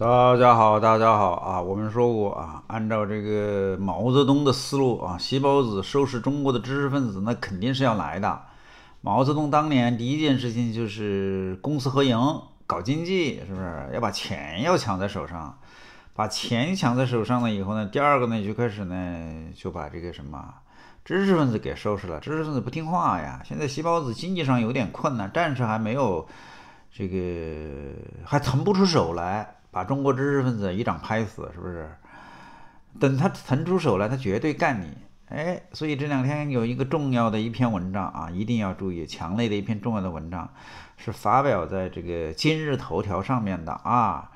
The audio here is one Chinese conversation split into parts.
大家好，大家好啊！我们说过啊，按照这个毛泽东的思路啊，西包子收拾中国的知识分子，那肯定是要来的。毛泽东当年第一件事情就是公私合营，搞经济，是不是要把钱要抢在手上？把钱抢在手上了以后呢，第二个呢就开始呢就把这个什么知识分子给收拾了。知识分子不听话呀，现在西包子经济上有点困难，暂时还没有这个还腾不出手来。把中国知识分子一掌拍死，是不是？等他腾出手来，他绝对干你。哎，所以这两天有一个重要的一篇文章啊，一定要注意，强烈的一篇重要的文章，是发表在这个今日头条上面的啊，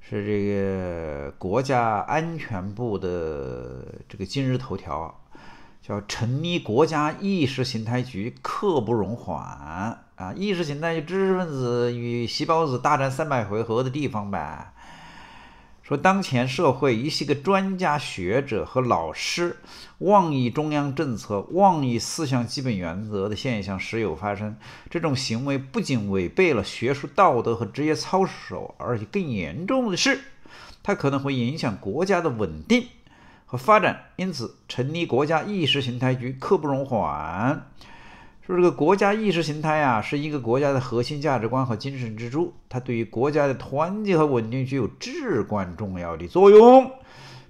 是这个国家安全部的这个今日头条，叫成立国家意识形态局刻不容缓。啊，意识形态局、知识分子与细胞子大战三百回合的地方呗。说当前社会一些个专家学者和老师妄议中央政策、妄议四项基本原则的现象时有发生，这种行为不仅违背了学术道德和职业操守，而且更严重的是，它可能会影响国家的稳定和发展。因此，成立国家意识形态局刻不容缓。这个国家意识形态啊，是一个国家的核心价值观和精神支柱，它对于国家的团结和稳定具有至关重要的作用。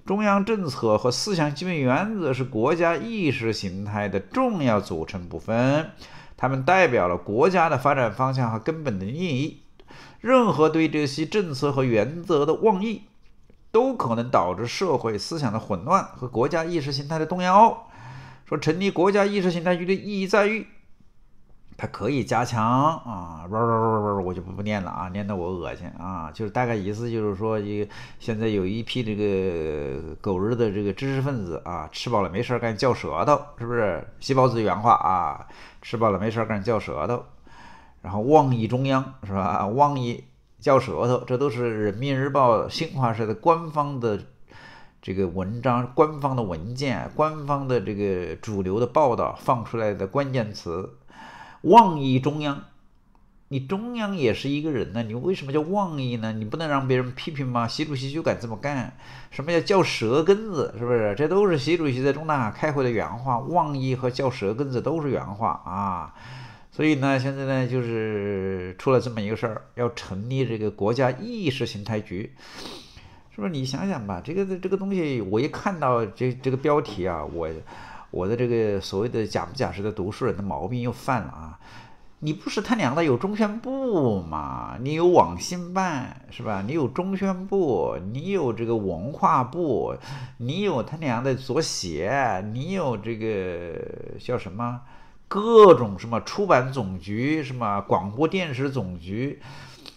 中央政策和思想基本原则是国家意识形态的重要组成部分，它们代表了国家的发展方向和根本的利益。任何对这些政策和原则的妄议，都可能导致社会思想的混乱和国家意识形态的动摇。说成立国家意识形态局的意义在于。它可以加强啊，不不不不，我，我就不念了啊，念得我恶心啊！就是大概意思，就是说，一现在有一批这个狗日的这个知识分子啊，吃饱了没事干嚼舌头，是不是？细胞子原话啊，吃饱了没事干嚼舌头，然后妄议中央是吧？妄议嚼舌头，这都是人民日报、新华社的官方的这个文章、官方的文件、官方的这个主流的报道放出来的关键词。妄议中央，你中央也是一个人呢，你为什么叫妄议呢？你不能让别人批评吗？习主席就敢这么干，什么叫叫舌根子，是不是？这都是习主席在中南海开会的原话，妄议和叫舌根子都是原话啊。所以呢，现在呢，就是出了这么一个事儿，要成立这个国家意识形态局，是不是？你想想吧，这个这个东西，我一看到这这个标题啊，我。我的这个所谓的假不假实的读书人的毛病又犯了啊！你不是他娘的有中宣部嘛？你有网信办是吧？你有中宣部，你有这个文化部，你有他娘的作协，你有这个叫什么？各种什么出版总局，什么广播电视总局，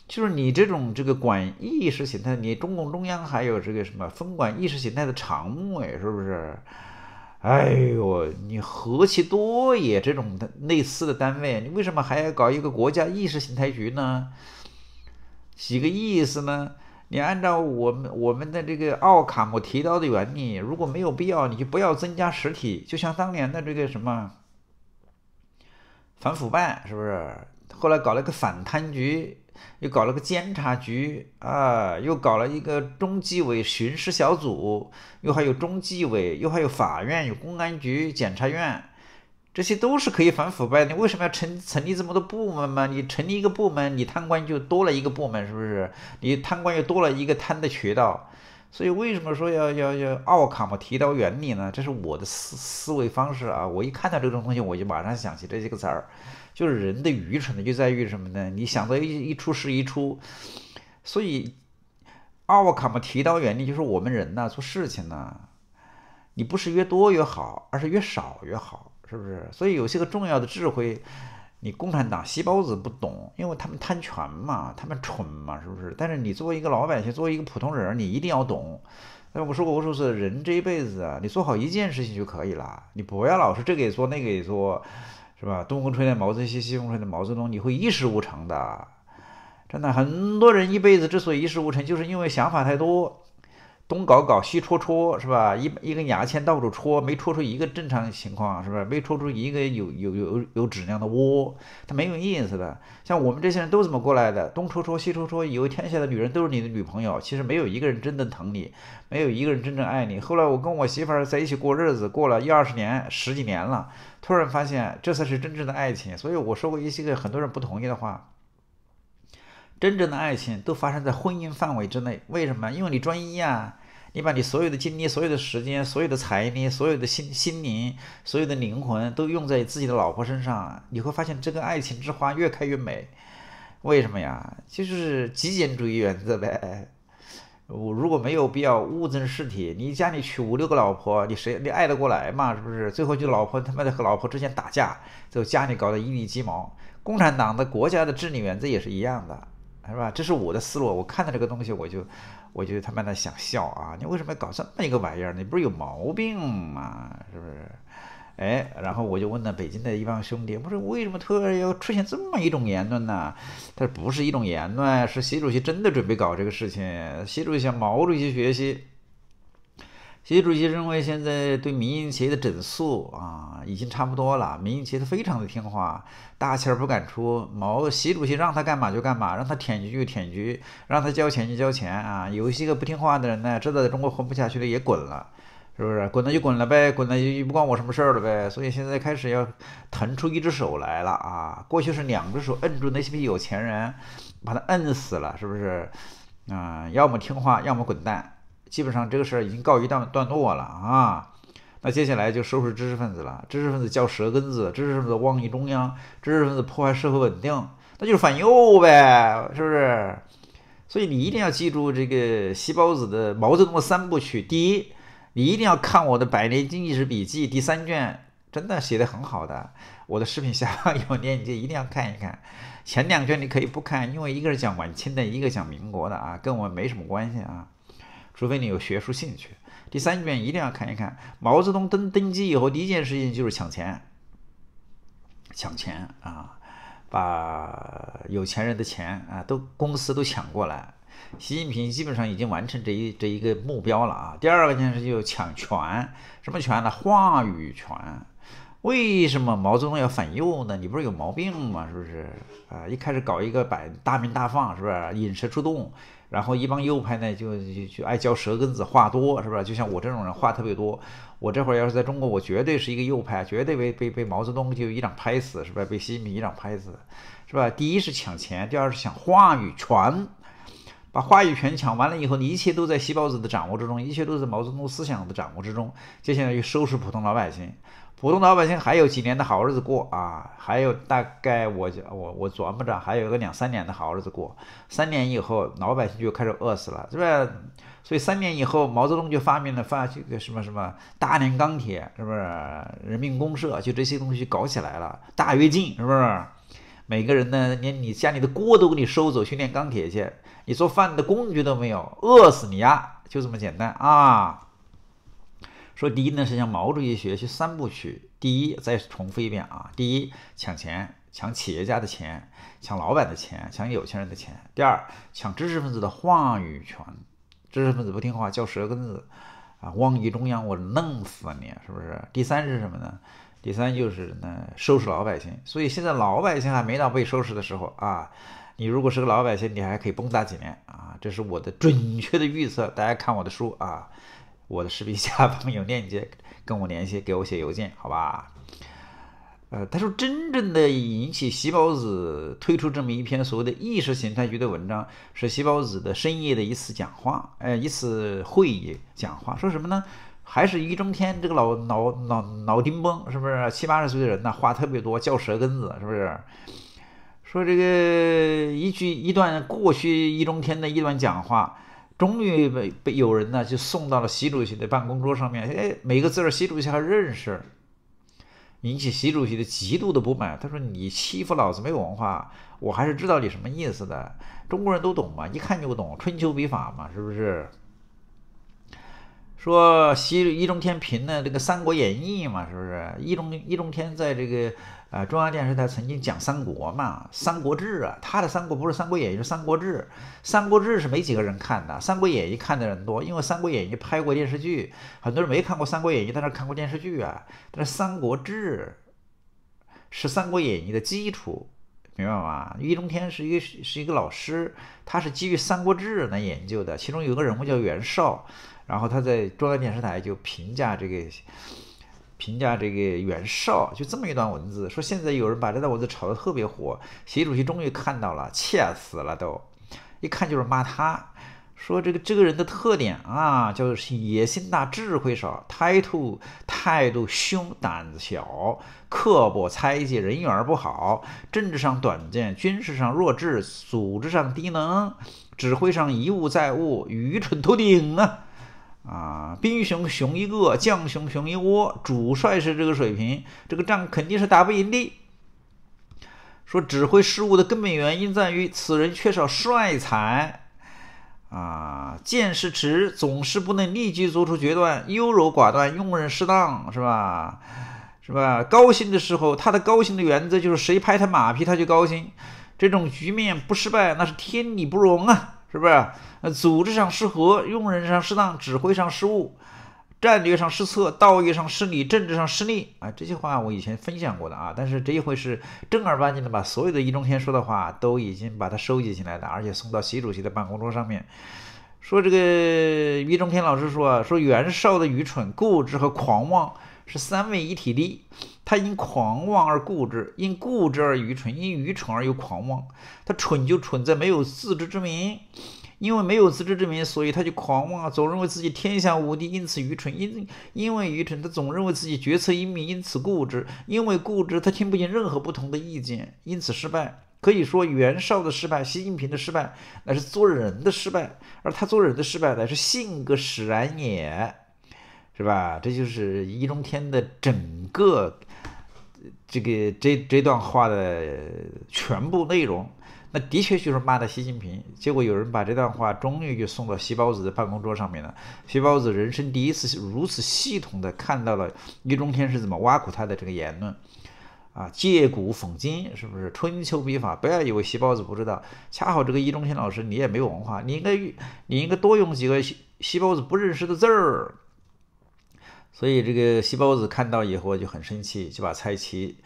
就是你这种这个管意识形态，你中共中央还有这个什么分管意识形态的常委是不是？哎呦，你何其多也！这种的类似的单位，你为什么还要搞一个国家意识形态局呢？几个意思呢？你按照我们我们的这个奥卡姆提刀的原理，如果没有必要，你就不要增加实体。就像当年的这个什么反腐败，是不是？后来搞了个反贪局，又搞了个监察局啊，又搞了一个中纪委巡视小组，又还有中纪委，又还有法院、有公安局、检察院，这些都是可以反腐败。你为什么要成成立这么多部门嘛？你成立一个部门，你贪官就多了一个部门，是不是？你贪官又多了一个贪的渠道。所以为什么说要要要奥卡姆提刀原理呢？这是我的思思维方式啊！我一看到这种东西，我就马上想起这几个词儿，就是人的愚蠢呢，就在于什么呢？你想到一一出是一出，所以奥卡姆提刀原理就是我们人呐，做事情呢，你不是越多越好，而是越少越好，是不是？所以有些个重要的智慧。你共产党细胞子不懂，因为他们贪权嘛，他们蠢嘛，是不是？但是你作为一个老百姓，作为一个普通人，你一定要懂。那我说，过无数次，人这一辈子啊，你做好一件事情就可以了，你不要老是这个也做，那个也做，是吧？东风吹来毛泽东，西风吹来毛泽东，你会一事无成的。真的，很多人一辈子之所以一事无成，就是因为想法太多。东搞搞西戳戳，是吧？一一根牙签到处戳，没戳出一个正常情况，是不是？没戳出一个有有有有质量的窝，它没有意思的。像我们这些人都怎么过来的？东戳戳西戳戳，以为天下的女人都是你的女朋友，其实没有一个人真的疼你，没有一个人真正爱你。后来我跟我媳妇儿在一起过日子，过了一二十年、十几年了，突然发现这才是真正的爱情。所以我说过一些个很多人不同意的话。真正的爱情都发生在婚姻范围之内，为什么？因为你专一呀，你把你所有的精力、所有的时间、所有的财力、所有的心心灵、所有的灵魂都用在自己的老婆身上，你会发现这个爱情之花越开越美。为什么呀？就是极简主义原则呗。我如果没有必要物增尸体，你家里娶五六个老婆，你谁你爱得过来嘛？是不是？最后就老婆他妈的和老婆之间打架，最后家里搞得一地鸡毛。共产党的国家的治理原则也是一样的。是吧？这是我的思路。我看到这个东西，我就，我就他妈的想笑啊！你为什么要搞这么一个玩意儿？你不是有毛病吗？是不是？哎，然后我就问了北京的一帮兄弟，我说为什么突然要出现这么一种言论呢？他说不是一种言论，是习主席真的准备搞这个事情。习主席向毛主席学习。习主席认为，现在对民营企业的整肃啊，已经差不多了。民营企业都非常的听话，大气儿不敢出。毛、习主席让他干嘛就干嘛，让他舔菊就舔菊，让他交钱就交钱啊。有一些个不听话的人呢，知道在中国混不下去了，也滚了，是不是？滚了就滚了呗，滚了就不关我什么事儿了呗。所以现在开始要腾出一只手来了啊！过去是两只手摁住那些批有钱人，把他摁死了，是不是？嗯，要么听话，要么滚蛋。基本上这个事儿已经告一段段落了啊！那接下来就收拾知识分子了。知识分子叫舌根子，知识分子妄于中央，知识分子破坏社会稳定，那就是反右呗，是不是？所以你一定要记住这个“细包子”的毛泽东的三部曲。第一，你一定要看我的《百年经济史笔记》第三卷，真的写的很好的。我的视频下方有链接，一定要看一看。前两卷你可以不看，因为一个是讲晚清的，一个讲民国的啊，跟我没什么关系啊。除非你有学术兴趣，第三遍一定要看一看毛泽东登登基以后第一件事情就是抢钱，抢钱啊，把有钱人的钱啊都公司都抢过来。习近平基本上已经完成这一这一个目标了啊。第二个件事就抢权，什么权呢？话语权。为什么毛泽东要反右呢？你不是有毛病吗？是不是？啊，一开始搞一个摆大鸣大放，是不是？引蛇出洞，然后一帮右派呢就就就爱嚼舌根子，话多，是不是？就像我这种人话特别多，我这会儿要是在中国，我绝对是一个右派，绝对被被被毛泽东就一掌拍死，是吧？被近平一掌拍死，是吧？第一是抢钱，第二是抢话语权，把话语权抢完了以后，你一切都在细包子的掌握之中，一切都在毛泽东思想的掌握之中，接下来就收拾普通老百姓。普通老百姓还有几年的好日子过啊？还有大概我我我琢磨着，还有个两三年的好日子过。三年以后，老百姓就开始饿死了，是吧？所以三年以后，毛泽东就发明了发这个什么什么大炼钢铁，是不是？人民公社就这些东西搞起来了。大跃进，是不是？每个人呢，连你家里的锅都给你收走，去炼钢铁去，你做饭的工具都没有，饿死你呀！就这么简单啊！说第一呢是向毛主席学习三部曲，第一再重复一遍啊，第一抢钱，抢企业家的钱，抢老板的钱，抢有钱人的钱；第二抢知识分子的话语权，知识分子不听话叫舌根子啊，妄议中央我弄死你，是不是？第三是什么呢？第三就是呢收拾老百姓，所以现在老百姓还没到被收拾的时候啊。你如果是个老百姓，你还可以蹦跶几年啊，这是我的准确的预测，大家看我的书啊。我的视频下方有链接，跟我联系，给我写邮件，好吧？呃，他说，真正的引起席宝子推出这么一篇所谓的意识形态局的文章，是席宝子的深夜的一次讲话，呃，一次会议讲话，说什么呢？还是易中天这个老脑脑脑脑丁崩，是不是？七八十岁的人呢，话特别多，嚼舌根子，是不是？说这个一句一段过去易中天的一段讲话。终于被被有人呢就送到了习主席的办公桌上面，哎，每个字儿习主席还认识，引起习主席的极度的不满。他说：“你欺负老子没有文化，我还是知道你什么意思的。中国人都懂嘛，一看就懂春秋笔法嘛，是不是？”说西易中天评的这个《三国演义》嘛，是不是？易中易中天在这个呃中央电视台曾经讲《三国》嘛，《三国志》啊，他的《三国》不是《三国演义》，是《三国志》。《三国志》是没几个人看的，《三国演义》看的人多，因为《三国演义》拍过电视剧，很多人没看过《三国演义》，但是看过电视剧啊。但是《三国志》是《三国演义》的基础。明白吗？易中天是一个是一个老师，他是基于《三国志》来研究的。其中有个人物叫袁绍，然后他在中央电视台就评价这个评价这个袁绍，就这么一段文字。说现在有人把这段文字炒得特别火，习主席终于看到了，气死了都，一看就是骂他。说这个这个人的特点啊，就是野心大、智慧少、态度态度凶、胆子小、刻薄猜忌、人缘不好、政治上短见、军事上弱智、组织上低能、指挥上一物再物、愚蠢透顶啊！啊，兵熊熊一个，将熊熊一窝，主帅是这个水平，这个仗肯定是打不赢的。说指挥失误的根本原因在于此人缺少帅才。啊，见事迟，总是不能立即做出决断，优柔寡断，用人失当，是吧？是吧？高兴的时候，他的高兴的原则就是谁拍他马屁他就高兴，这种局面不失败那是天理不容啊，是不是？呃，组织上失和，用人上失当，指挥上失误。战略上失策，道义上失利，政治上失利啊！这些话我以前分享过的啊，但是这一回是正儿八经的把所有的易中天说的话都已经把它收集起来的，而且送到习主席的办公桌上面。说这个易中天老师说，说袁绍的愚蠢、固执和狂妄是三位一体的。他因狂妄而固执，因固执而愚蠢，因愚蠢而又狂妄。他蠢就蠢在没有自知之明。因为没有自知之明，所以他就狂妄啊，总认为自己天下无敌，因此愚蠢；因因为愚蠢，他总认为自己决策英明，因此固执；因为固执，他听不进任何不同的意见，因此失败。可以说，袁绍的失败、习近平的失败，乃是做人的失败，而他做人的失败，乃是性格使然，也是吧？这就是易中天的整个。这个这这段话的全部内容，那的确就是骂的习近平。结果有人把这段话终于就送到西包子的办公桌上面了。西包子人生第一次如此系统的看到了易中天是怎么挖苦他的这个言论，啊，借古讽今，是不是春秋笔法？不要以为西包子不知道。恰好这个易中天老师，你也没文化，你应该你应该多用几个西西包子不认识的字儿。所以这个西包子看到以后就很生气，就把蔡奇，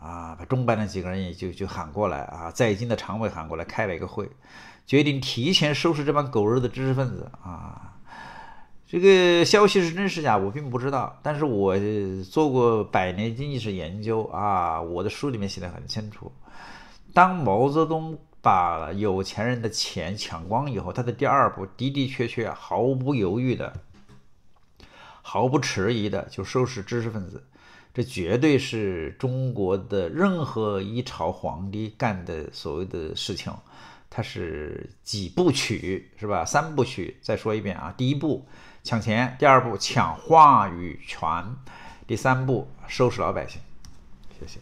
啊，把中班的几个人也就就喊过来啊，在京的常委喊过来开了一个会，决定提前收拾这帮狗日的知识分子啊。这个消息是真是假我并不知道，但是我做过百年经济史研究啊，我的书里面写的很清楚，当毛泽东把有钱人的钱抢光以后，他的第二步的的确确毫不犹豫的。毫不迟疑的就收拾知识分子，这绝对是中国的任何一朝皇帝干的所谓的事情。它是几部曲是吧？三部曲。再说一遍啊，第一部抢钱，第二步抢话语权，第三步收拾老百姓。谢谢。